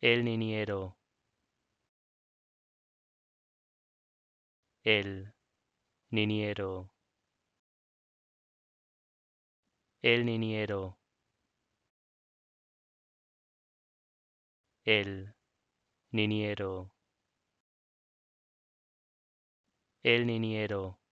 El niñero. El niñero. El niñero. El niñero. El niñero.